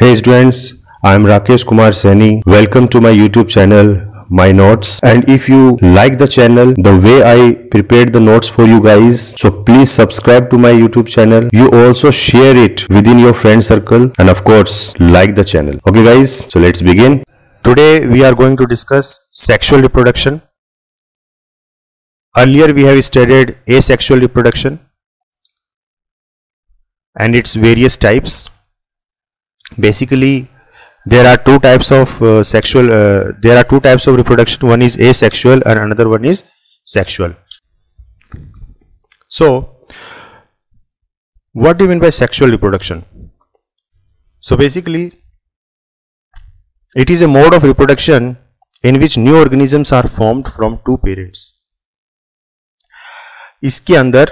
Hey students, I am Rakesh Kumar Seni. Welcome to my YouTube channel my notes and if you like the channel the way i prepared the notes for you guys so please subscribe to my youtube channel you also share it within your friend circle and of course like the channel okay guys so let's begin today we are going to discuss sexual reproduction earlier we have studied asexual reproduction and its various types basically there are two types of uh, sexual uh, there are two types of reproduction one is asexual and another one is sexual so what do you mean by sexual reproduction so basically it is a mode of reproduction in which new organisms are formed from two parents इसके अंदर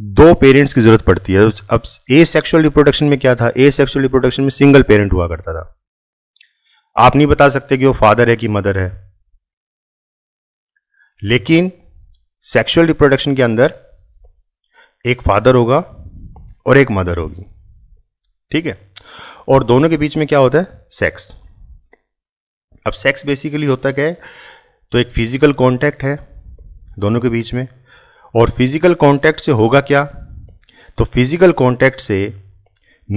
दो parents की जरूरत पड़ती है अब ए asexual reproduction में क्या था ए सेक्सुअल रिप्रोडक्शन में सिंगल पेरेंट हुआ करता था आप नहीं बता सकते कि वो फादर है कि मदर है लेकिन सेक्सुअल रिप्रोडक्शन के अंदर एक फादर होगा और एक मदर होगी ठीक है और दोनों के बीच में क्या होता है सेक्स अब सेक्स बेसिकली होता क्या है तो एक फिजिकल कांटेक्ट है दोनों के बीच में और फिज़िकल कॉन्टैक्ट से होगा क्या तो फिज़िकल कॉन्टैक्ट से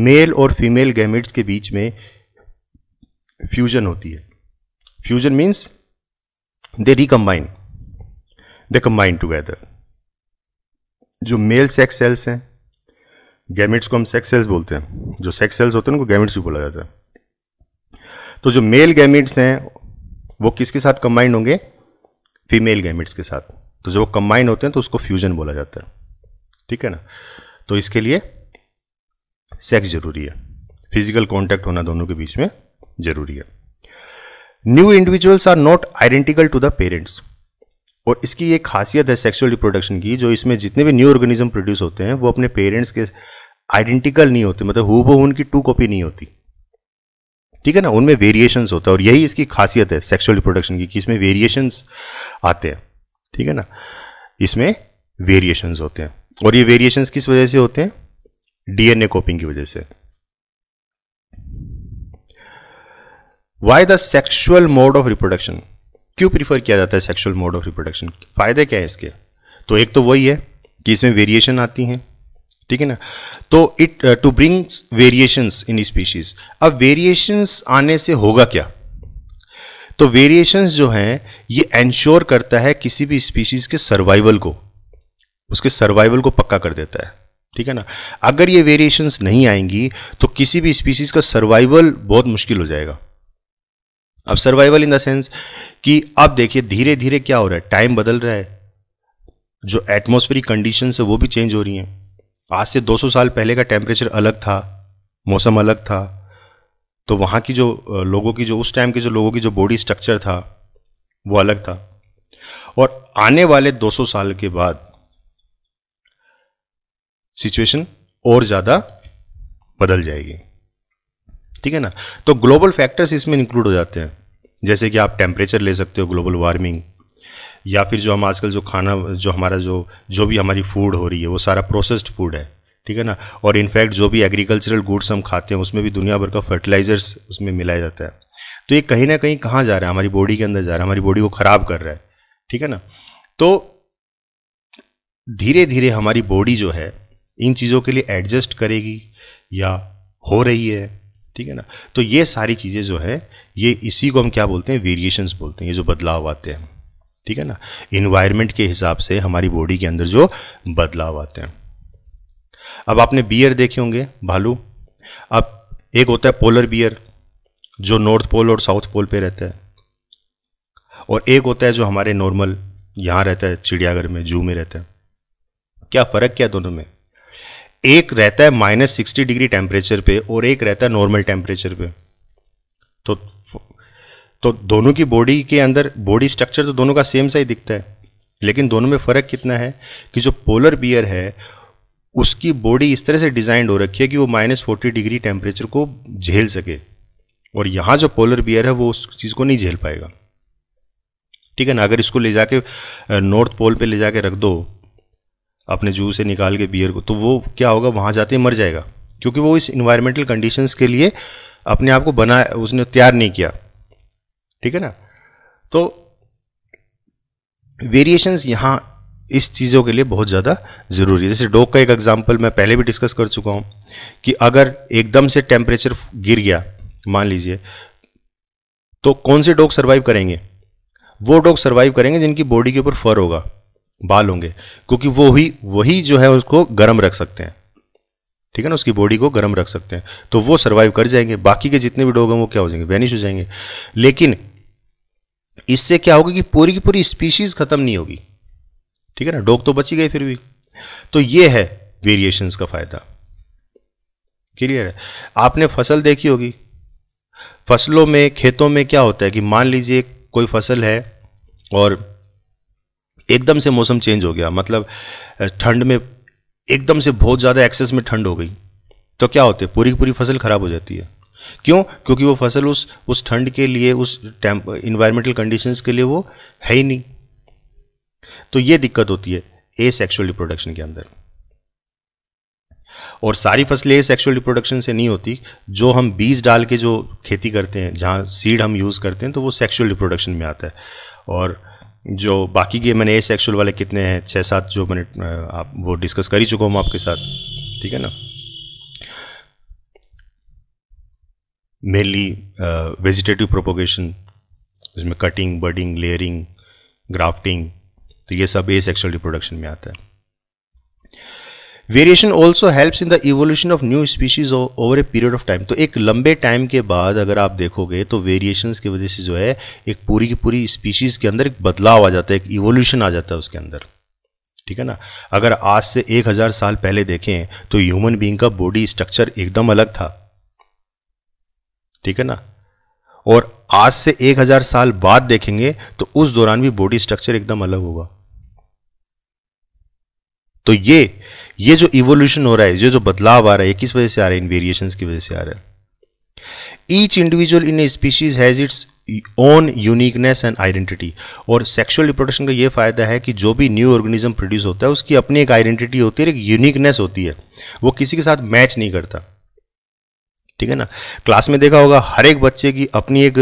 मेल और फीमेल गैमेट्स के बीच में फ्यूजन होती है fusion means they recombine they combine together जो मेल सेक्स सेल्स हैं गैमेट्स को हम सेक्स सेल्स बोलते हैं जो सेक्स सेल्स होते हैं उनको गैमेट्स भी बोला जाता है तो जो मेल गैमेट्स हैं वो किसके साथ कंबाइंड होंगे फीमेल गैमेट्स के साथ तो जब वो कंबाइन होते हैं तो उसको फ्यूजन बोला जाता है ठीक है ना तो इसके लिए सेक्स जरूरी है फिजिकल कॉन्टेक्ट होना दोनों के बीच में जरूरी है new individuals are not identical to the parents और इसकी ये खासियत है सेक्सुअल रिप्रोडक्शन की जो इसमें जितने भी न्यू ऑर्गेनिज्म प्रोड्यूस होते हैं वो अपने पेरेंट्स के आइडेंटिकल नहीं होते मतलब हु उनकी टू कॉपी नहीं होती ठीक है ना उनमें वेरिएशंस होता है और यही इसकी खासियत है सेक्सुअल रिप्रोडक्शन की कि इसमें वेरिएशंस आते हैं ठीक है ना इसमें वेरिएशंस होते हैं और ये वेरिएशंस किस वजह से होते हैं डीएनए कॉपिंग की वजह से why the sexual mode of reproduction क्यों प्रीफर किया जाता है सेक्सुअल मोड ऑफ रिप्रोडक्शन फायदे क्या है इसके तो एक तो वही है कि इसमें वेरिएशन आती हैं ठीक है ना तो it to brings variations in species अब वेरिएशंस आने से होगा क्या तो वेरिएशंस जो हैं ये एंश्योर करता है किसी भी स्पीशीज़ के सर्वाइवल को उसके सर्वाइवल को पक्का कर देता है ठीक है ना अगर ये वेरिएशंस नहीं आएंगी तो किसी भी स्पीशीज़ का सर्वाइवल बहुत मुश्किल हो जाएगा अब सर्वाइवल इन द सेंस कि अब देखिए धीरे धीरे क्या हो रहा है टाइम बदल रहा है जो एटमोस्फेरिक कंडीशन है वो भी चेंज हो रही हैं आज से 200 साल पहले का टेम्परेचर अलग था मौसम अलग था तो वहाँ की जो लोगों की जो उस टाइम के जो लोगों की जो बॉडी स्ट्रक्चर था वो अलग था और आने वाले 200 साल के बाद सिचुएशन और ज़्यादा बदल जाएगी ठीक है ना तो ग्लोबल फैक्टर्स इसमें इंक्लूड हो जाते हैं जैसे कि आप टेम्परेचर ले सकते हो ग्लोबल वार्मिंग या फिर जो हम आजकल जो खाना जो हमारा जो जो भी हमारी फूड हो रही है वो सारा प्रोसेस्ड फूड है ठीक है ना और इनफैक्ट जो भी एग्रीकल्चरल गुड्स हम खाते हैं उसमें भी दुनिया भर का फर्टिलाइजर्स उसमें मिलाया जाता है तो ये कहीं ना कहीं कहाँ जा रहा है हमारी बॉडी के अंदर जा रहा है हमारी बॉडी को ख़राब कर रहा है ठीक है ना तो धीरे धीरे हमारी बॉडी जो है इन चीज़ों के लिए एडजस्ट करेगी या हो रही है ठीक है ना तो ये सारी चीज़ें जो है ये इसी को हम क्या बोलते हैं वेरिएशंस बोलते हैं ये जो बदलाव आते हैं ठीक है ना इन्वायरमेंट के हिसाब से हमारी बॉडी के अंदर जो बदलाव आते हैं अब आपने बियर देखे होंगे भालू अब एक होता है पोलर बियर जो नॉर्थ पोल और साउथ पोल पे रहता है और एक होता है जो हमारे नॉर्मल यहाँ रहता है चिड़ियाघर में जू में रहता है क्या फ़र्क क्या दोनों में एक रहता है माइनस सिक्सटी डिग्री टेम्परेचर पे और एक रहता है नॉर्मल टेम्परेचर पे तो तो दोनों की बॉडी के अंदर बॉडी स्ट्रक्चर तो दोनों का सेम सा ही दिखता है लेकिन दोनों में फ़र्क कितना है कि जो पोलर बियर है उसकी बॉडी इस तरह से डिजाइंड हो रखी है कि वो माइनस फोर्टी डिग्री टेम्परेचर को झेल सके और यहाँ जो पोलर बियर है वो उस चीज़ को नहीं झेल पाएगा ठीक है ना अगर इसको ले जाके नॉर्थ पोल पे ले जाके रख दो अपने जू से निकाल के बियर को तो वो क्या होगा वहाँ जाते मर जाएगा क्योंकि वो इस इन्वायरमेंटल कंडीशंस के लिए अपने आप को बना उसने तैयार नहीं किया ठीक है ना तो वेरिएशंस यहाँ इस चीज़ों के लिए बहुत ज़्यादा ज़रूरी है जैसे डॉग का एक एग्जाम्पल मैं पहले भी डिस्कस कर चुका हूँ कि अगर एकदम से टेम्परेचर गिर गया मान लीजिए तो कौन से डॉग सर्वाइव करेंगे वो डॉग सर्वाइव करेंगे जिनकी बॉडी के ऊपर फर होगा बाल होंगे क्योंकि वो ही वही जो है उसको गर्म रख सकते हैं ठीक है ना उसकी बॉडी को गर्म रख सकते हैं तो वो सर्वाइव कर जाएंगे बाकी के जितने भी डॉग हैं वो क्या हो जाएंगे वैनिश हो जाएंगे लेकिन इससे क्या होगा कि पूरी की पूरी स्पीशीज खत्म नहीं होगी ठीक है ना डोक तो बची गई फिर भी तो ये है वेरिएशंस का फायदा क्लियर है आपने फसल देखी होगी फसलों में खेतों में क्या होता है कि मान लीजिए कोई फसल है और एकदम से मौसम चेंज हो गया मतलब ठंड में एकदम से बहुत ज़्यादा एक्सेस में ठंड हो गई तो क्या होते पूरी की पूरी फसल ख़राब हो जाती है क्यों क्योंकि वो फसल उस उस ठंड के लिए उस टेम्प इन्वायरमेंटल कंडीशंस के लिए वो है ही नहीं तो ये दिक्कत होती है ए सेक्शुअल रिप्रोडक्शन के अंदर और सारी फसलें सेक्सुअल रिप्रोडक्शन से नहीं होती जो हम बीज डाल के जो खेती करते हैं जहाँ सीड हम यूज़ करते हैं तो वो सेक्सुअल रिप्रोडक्शन में आता है और जो बाकी के मैंने ए सेक्सुअल वाले कितने हैं छः सात जो मैंने आप वो डिस्कस कर ही चुका हूँ आपके साथ ठीक है ना मेनली वेजिटेटिव प्रोपोगेशन जिसमें कटिंग बडिंग लेयरिंग ग्राफ्टिंग तो ये सब ए सेक्शुअल रिप्रोडक्शन में आता है variation also helps in the evolution of new species over a period of time तो एक लंबे टाइम के बाद अगर आप देखोगे तो वेरिएशन की वजह से जो है एक पूरी की पूरी स्पीशीज़ के अंदर एक बदलाव आ जाता है एक इवोल्यूशन आ जाता है उसके अंदर ठीक है ना अगर आज से एक हज़ार साल पहले देखें तो ह्यूमन बींग का बॉडी स्ट्रक्चर एकदम अलग था ठीक है ना और आज से एक हज़ार साल बाद देखेंगे तो उस दौरान भी बॉडी स्ट्रक्चर एकदम अलग होगा तो ये ये जो इवोल्यूशन हो रहा है ये जो बदलाव आ रहा है किस वजह से आ रहा है इन वेरिएशन की वजह से आ रहा है each individual in a species has its own uniqueness and identity और सेक्शुअल रिप्रोडक्शन का ये फायदा है कि जो भी न्यू ऑर्गेनिज्म प्रोड्यूस होता है उसकी अपनी एक आइडेंटिटी होती है एक यूनिकनेस होती है वो किसी के साथ मैच नहीं करता ठीक है ना क्लास में देखा होगा हर एक बच्चे की अपनी एक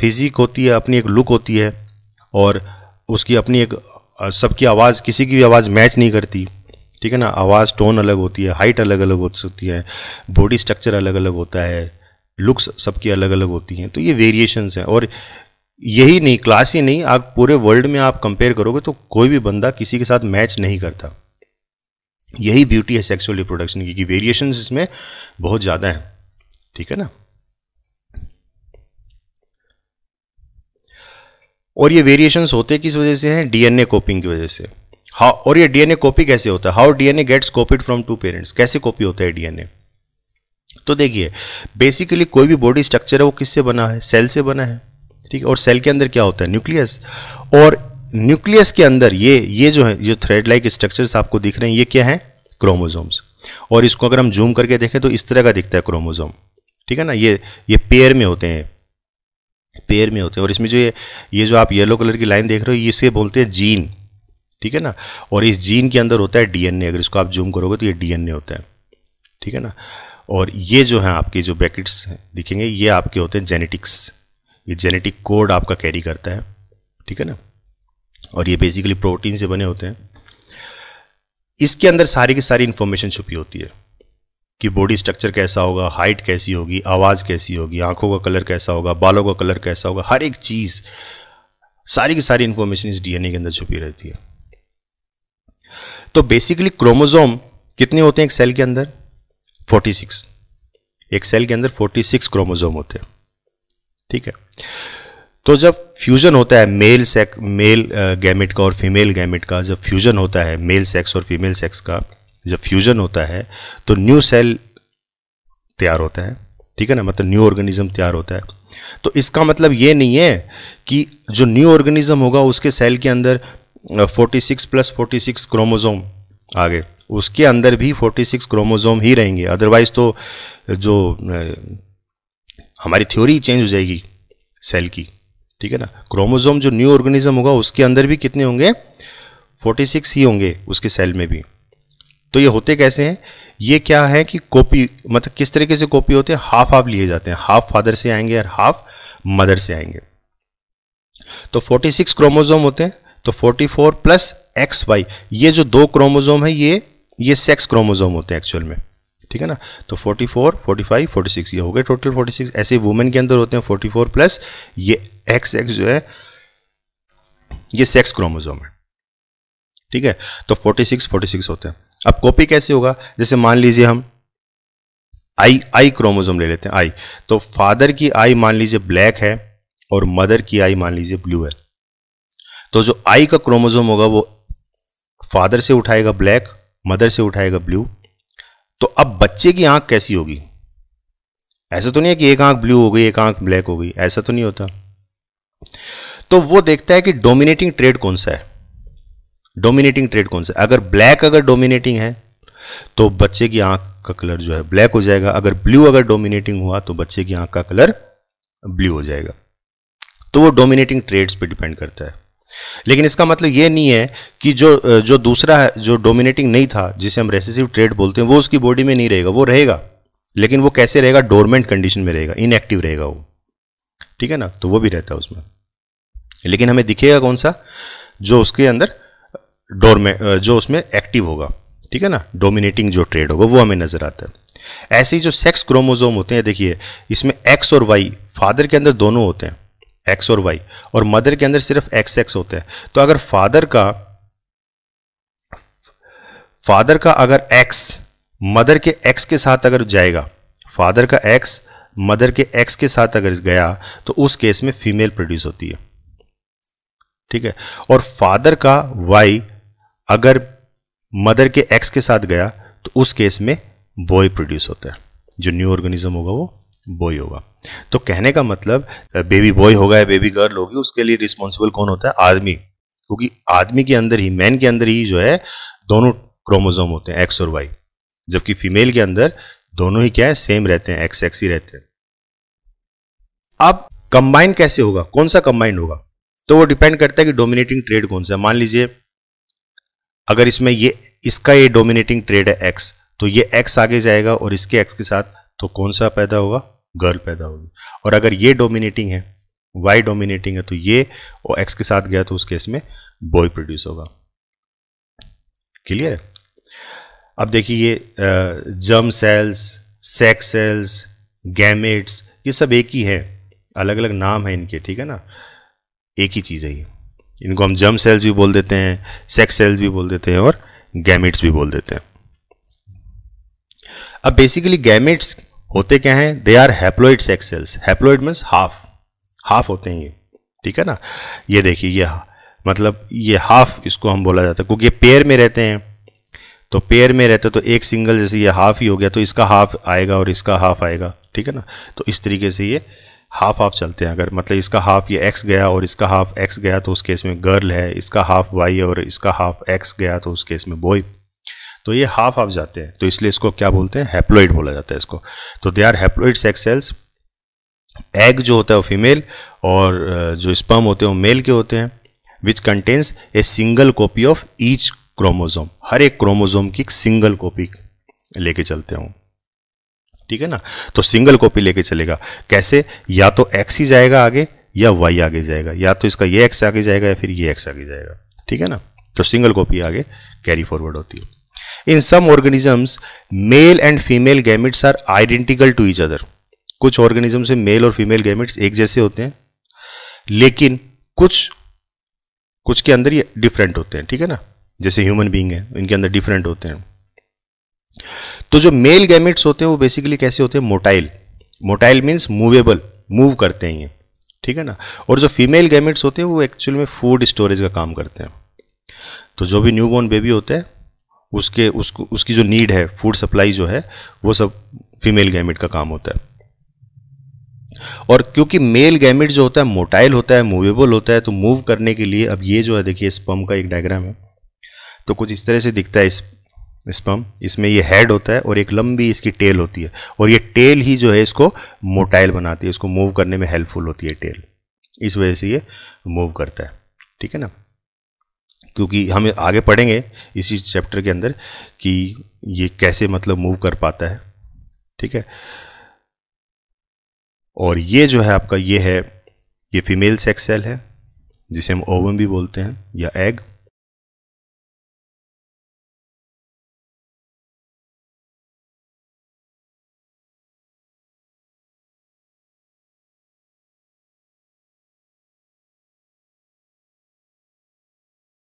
फिजिक होती है अपनी एक लुक होती है और उसकी अपनी एक सबकी आवाज़ किसी की भी आवाज़ मैच नहीं करती ठीक है ना आवाज़ टोन अलग होती है हाइट अलग अलग हो सकती है बॉडी स्ट्रक्चर अलग अलग होता है लुक्स सबकी अलग अलग होती हैं तो ये वेरिएशंस हैं और यही नहीं क्लास ही नहीं आप पूरे वर्ल्ड में आप कंपेयर करोगे तो कोई भी बंदा किसी के साथ मैच नहीं करता यही ब्यूटी है सेक्सुअल रिप्रोडक्शन की कि वेरिएशंस इसमें बहुत ज़्यादा हैं ठीक है ना और ये वेरिएशंस होते किस वजह से हैं डीएनए कॉपिंग की वजह से हाउ और ये डीएनए कॉपी कैसे होता है how DNA gets copied from two parents कैसे कॉपी होता है डीएनए तो देखिए बेसिकली कोई भी बॉडी स्ट्रक्चर है वो किससे बना है सेल से बना है ठीक है और सेल के अंदर क्या होता है न्यूक्लियस और न्यूक्लियस के अंदर ये ये जो है जो थ्रेड लाइक स्ट्रक्चर्स आपको दिख रहे हैं ये क्या है क्रोमोजोम्स और इसको अगर हम जूम करके देखें तो इस तरह का दिखता है क्रोमोजोम ठीक है ना ये ये पेयर में होते हैं पेयर में होते हैं और इसमें जो ये ये जो आप येलो कलर की लाइन देख रहे हो इसे बोलते हैं जीन ठीक है ना और इस जीन के अंदर होता है डीएनए अगर इसको आप जूम करोगे तो ये डीएनए होता है ठीक है ना और ये जो है आपके जो ब्रैकेट्स दिखेंगे ये आपके होते हैं जेनेटिक्स ये जेनेटिक कोड आपका कैरी करता है ठीक है ना और ये बेसिकली प्रोटीन से बने होते हैं इसके अंदर सारी की सारी इंफॉर्मेशन छुपी होती है कि बॉडी स्ट्रक्चर कैसा होगा हाइट कैसी होगी आवाज़ कैसी होगी आंखों का कलर कैसा होगा बालों का कलर कैसा होगा हर एक चीज़ सारी की सारी इन्फॉर्मेशन इस डीएनए के अंदर छुपी रहती है तो बेसिकली क्रोमोजोम कितने होते हैं एक सेल के अंदर 46 एक सेल के अंदर 46 क्रोमोजोम होते हैं ठीक है तो जब फ्यूजन होता है मेल सेक मेल गैमेट का और फीमेल गैमेट का जब फ्यूजन होता है मेल सेक्स और फीमेल सेक्स का जब फ्यूजन होता है तो न्यू सेल तैयार होता है ठीक है ना मतलब न्यू ऑर्गेनिज्म तैयार होता है तो इसका मतलब ये नहीं है कि जो न्यू ऑर्गेनिज्म होगा उसके सेल के अंदर 46 प्लस 46 क्रोमोजोम आ गए उसके अंदर भी 46 क्रोमोजोम ही रहेंगे अदरवाइज तो जो हमारी थ्योरी चेंज हो जाएगी सेल की ठीक है ना क्रोमोजोम जो न्यू ऑर्गेनिज्म होगा उसके अंदर भी कितने होंगे 46 ही होंगे उसके सेल में भी तो ये होते कैसे हैं ये क्या है कि कॉपी मतलब किस तरीके से कॉपी होते हैं हाफ हाफ लिए जाते हैं हाफ फादर से आएंगे और हाफ मदर से आएंगे तो 46 क्रोमोजोम होते हैं तो 44 प्लस एक्स वाई ये जो दो क्रोमोजोम है ये ये सेक्स क्रोमोजोम होते हैं एक्चुअल में ठीक है ना तो 44, 45, 46 ये हो गए टोटल 46 ऐसे वुमेन के अंदर होते हैं 44 प्लस ये एक्स एक्स जो है ये सेक्स क्रोमोजोम है ठीक है तो 46, 46 होते हैं अब कॉपी कैसे होगा जैसे मान लीजिए हम आई आई क्रोमोजोम ले लेते हैं आई तो फादर की आई मान लीजिए ब्लैक है और मदर की आई मान लीजिए ब्लू है तो जो आई का क्रोमोजोम होगा वो फादर से उठाएगा ब्लैक मदर से उठाएगा ब्लू तो अब बच्चे की आंख कैसी होगी ऐसा तो नहीं है कि एक आंख ब्लू हो गई एक आंख ब्लैक हो गई ऐसा तो नहीं होता तो वो देखता है कि डोमिनेटिंग ट्रेड कौन सा है डोमिनेटिंग ट्रेड कौन सा अगर ब्लैक अगर डोमिनेटिंग है तो बच्चे की आंख का कलर जो है ब्लैक हो जाएगा अगर ब्लू अगर डोमिनेटिंग हुआ तो बच्चे की आंख का कलर ब्लू हो जाएगा तो वो डोमिनेटिंग ट्रेड्स पे डिपेंड करता है लेकिन इसका मतलब ये नहीं है कि जो जो दूसरा है जो डोमिनेटिंग नहीं था जिसे हम रेसेसिव ट्रेड बोलते हैं वो उसकी बॉडी में नहीं रहेगा वो रहेगा लेकिन वो कैसे रहेगा डोरमेंट कंडीशन में रहेगा इनएक्टिव रहेगा वो ठीक है ना तो वो भी रहता है उसमें लेकिन हमें दिखेगा कौन सा जो उसके अंदर डोरमे जो उसमें एक्टिव होगा ठीक है ना डोमिनेटिंग जो ट्रेड होगा वो हमें नजर आता है ऐसे ही जो सेक्स क्रोमोजोम होते हैं देखिए इसमें एक्स और वाई फादर के अंदर दोनों होते हैं एक्स और वाई और मदर के अंदर सिर्फ एक्स एक्स होते हैं तो अगर फादर का फादर का अगर एक्स मदर के एक्स के साथ अगर जाएगा फादर का एक्स मदर के एक्स के साथ अगर गया तो उस केस में फीमेल प्रोड्यूस होती है ठीक है और फादर का वाई अगर मदर के एक्स के साथ गया तो उस केस में बॉय प्रोड्यूस होता है जो न्यू ऑर्गेनिज्म होगा वो बॉय होगा तो कहने का मतलब बेबी बॉय होगा या बेबी गर्ल होगी उसके लिए रिस्पॉन्सिबल कौन होता है आदमी क्योंकि आदमी के अंदर ही मैन के अंदर ही जो है दोनों क्रोमोजोम होते हैं एक्स और वाई जबकि फीमेल के अंदर दोनों ही क्या है सेम रहते हैं एक्स एक्स ही रहते हैं अब कंबाइन कैसे होगा कौन सा कंबाइंड होगा तो वो डिपेंड करता है कि डोमिनेटिंग ट्रेड कौन सा मान लीजिए अगर इसमें ये इसका ये डोमिनेटिंग ट्रेड है एक्स तो ये एक्स आगे जाएगा और इसके एक्स के साथ तो कौन सा पैदा होगा गर्ल पैदा होगी और अगर ये डोमिनेटिंग है वाई डोमिनेटिंग है तो ये और एक्स के साथ गया तो उस केस में बॉय प्रोड्यूस होगा क्लियर है अब देखिए ये germ cells sex cells gametes ये सब एक ही है अलग अलग नाम है इनके ठीक है ना एक ही चीज़ है ये इनको हम जम सेल्स भी बोल देते हैं सेक्स सेल्स भी बोल देते हैं और गैमेट्स भी बोल देते हैं अब बेसिकली गैमेट्स होते क्या हैं they are haploid sex cells haploid means half half होते हैं ये ठीक है ना ये देखिए ये मतलब ये हाफ इसको हम बोला जाता है क्योंकि ये पेयर में रहते हैं तो पेयर में रहते तो एक सिंगल जैसे ये हाफ ही हो गया तो इसका हाफ आएगा और इसका हाफ आएगा ठीक है ना तो इस तरीके से ये हाफ हाफ चलते हैं अगर मतलब इसका हाफ ये एक्स गया और इसका हाफ एक्स गया तो उस केस में गर्ल है इसका हाफ वाई और इसका हाफ एक्स गया तो उस केस में बॉय तो ये हाफ हाफ जाते हैं तो इसलिए इसको क्या बोलते हैं हैप्लोइड बोला जाता है इसको तो they are haploid sex cells egg जो होता है वो फीमेल और जो स्पर्म होते हैं वो मेल के होते हैं which contains a single copy of each chromosome हर एक क्रोमोजोम की सिंगल कॉपी लेके चलते हूँ ठीक है ना तो सिंगल कॉपी लेके चलेगा कैसे या तो एक्स ही जाएगा आगे या वाई आगे जाएगा या तो इसका ये एक्स आगे जाएगा या फिर ये एक्स आगे जाएगा ठीक है ना तो सिंगल कॉपी आगे कैरी फॉरवर्ड होती है in some organisms male and female gametes are identical to each other कुछ ऑर्गेनिज्म से मेल और फीमेल गैमिट्स एक जैसे होते हैं लेकिन कुछ कुछ के अंदर ये डिफरेंट होते हैं ठीक है ना जैसे ह्यूमन बींग है इनके अंदर डिफरेंट होते हैं तो जो मेल गैमेट्स होते हैं वो बेसिकली कैसे होते हैं motile motile means movable move करते हैं ये ठीक है ना और जो फीमेल गैमेट्स होते हैं वो एक्चुअल में फूड स्टोरेज का काम करते हैं तो जो भी न्यूबॉर्न बेबी होता है उसके उसको उसकी जो नीड है फूड सप्लाई जो है वो सब फीमेल गैमेट का काम होता है और क्योंकि मेल गैमेट जो होता है मोटाइल होता है मूवेबल होता है तो मूव करने के लिए अब ये जो है देखिए स्पम का एक डायग्राम है तो कुछ इस तरह से दिखता है इस स्पम इसमें ये हेड होता है और एक लंबी इसकी टेल होती है और ये टेल ही जो है इसको मोटाइल बनाती है इसको मूव करने में हेल्पफुल होती है टेल इस वजह से ये मूव करता है ठीक है ना क्योंकि हम आगे पढ़ेंगे इसी चैप्टर के अंदर कि ये कैसे मतलब मूव कर पाता है ठीक है और ये जो है आपका ये है ये फीमेल सेक्स सेल है जिसे हम ओवम भी बोलते हैं या एग